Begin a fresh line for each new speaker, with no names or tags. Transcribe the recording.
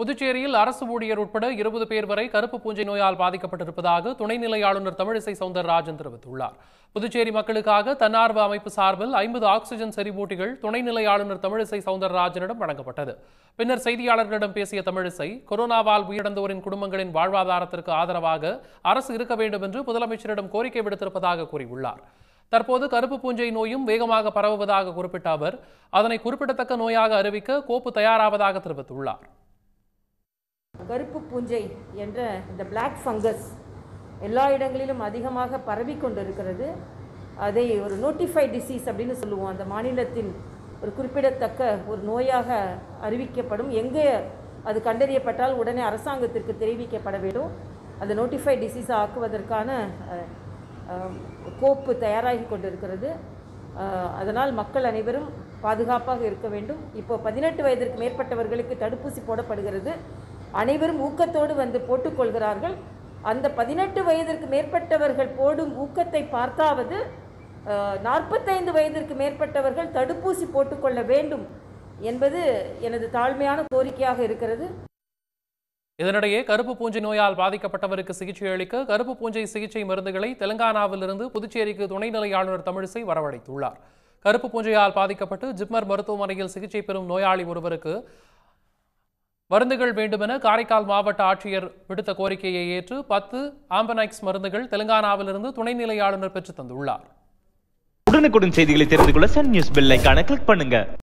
புதுச்சேரியில் அரசு ஊழியர் உட்பட இருபது பேர் வரை கருப்பு பூஞ்சை நோயால் பாதிக்கப்பட்டிருப்பதாக துணைநிலை ஆளுநர் தமிழிசை சவுந்தரராஜன் தெரிவித்துள்ளார் புதுச்சேரி மக்களுக்காக தன்னார்வ அமைப்பு சார்பில் ஐம்பது ஆக்சிஜன் செறிவூட்டிகள் துணைநிலை ஆளுநர் தமிழிசை சவுந்தரராஜனிடம் வழங்கப்பட்டது பின்னர் செய்தியாளர்களிடம் பேசிய தமிழிசை கொரோனாவால் உயிரிழந்தோரின் குடும்பங்களின் வாழ்வாதாரத்திற்கு ஆதரவாக அரசு இருக்க வேண்டும் என்று முதலமைச்சரிடம் கோரிக்கை விடுத்திருப்பதாக கூறியுள்ளார் தற்போது கருப்பு பூஞ்சை நோயும் வேகமாக பரவுவதாக குறிப்பிட்ட அவர் அதனை குறிப்பிடத்தக்க நோயாக அறிவிக்க கோப்பு தயாராவதாக தெரிவித்துள்ளார்
கருப்பு பூஞ்சை என்ற இந்த பிளாக் ஃபங்கஸ் எல்லா இடங்களிலும் அதிகமாக பரவி கொண்டிருக்கிறது அதை ஒரு நோட்டிஃபைட் டிசீஸ் அப்படின்னு சொல்லுவோம் அந்த மாநிலத்தின் ஒரு குறிப்பிடத்தக்க ஒரு நோயாக அறிவிக்கப்படும் எங்கே அது கண்டறியப்பட்டால் உடனே அரசாங்கத்திற்கு தெரிவிக்கப்பட வேண்டும் அந்த நோட்டிஃபைட் டிசீஸை ஆக்குவதற்கான கோப்பு தயாராகி கொண்டிருக்கிறது அதனால் மக்கள் அனைவரும் பாதுகாப்பாக இருக்க வேண்டும் இப்போ பதினெட்டு வயதிற்கு மேற்பட்டவர்களுக்கு தடுப்பூசி போடப்படுகிறது அனைவரும் ஊக்கத்தோடு வந்து போட்டுக்கொள்கிறார்கள் அந்த பதினெட்டு வயதிற்கு மேற்பட்டவர்கள் போடும் ஊக்கத்தை பார்த்தாவது நாற்பத்தைந்து வயதிற்கு மேற்பட்டவர்கள் தடுப்பூசி போட்டுக்கொள்ள வேண்டும் என்பது எனது தாழ்மையான கோரிக்கையாக இருக்கிறது
இதனிடையே கருப்பு பூஞ்சை நோயால் பாதிக்கப்பட்டவருக்கு சிகிச்சை அளிக்க கருப்பு பூஞ்சை சிகிச்சை மருந்துகளை தெலங்கானாவிலிருந்து புதுச்சேரிக்கு துணைநிலை ஆளுநர் தமிழிசை வரவழைத்துள்ளார் கருப்பு பூஞ்சையால் பாதிக்கப்பட்டு ஜிப்மர் மருத்துவமனையில் சிகிச்சை பெறும் நோயாளி ஒருவருக்கு மருந்துகள் வேண்டுமென காரைக்கால் மாவட்ட ஆட்சியர் விடுத்த கோரிக்கையை ஏற்று பத்து ஆம்பனைக்ஸ் மருந்துகள் தெலுங்கானாவிலிருந்து துணைநிலை ஆளுநர் பெற்று தந்துள்ளார் உடனுக்குடன் செய்திகளை தெரிந்து கொள்ள சன் நியூஸ்
பெல் கிளிக் பண்ணுங்க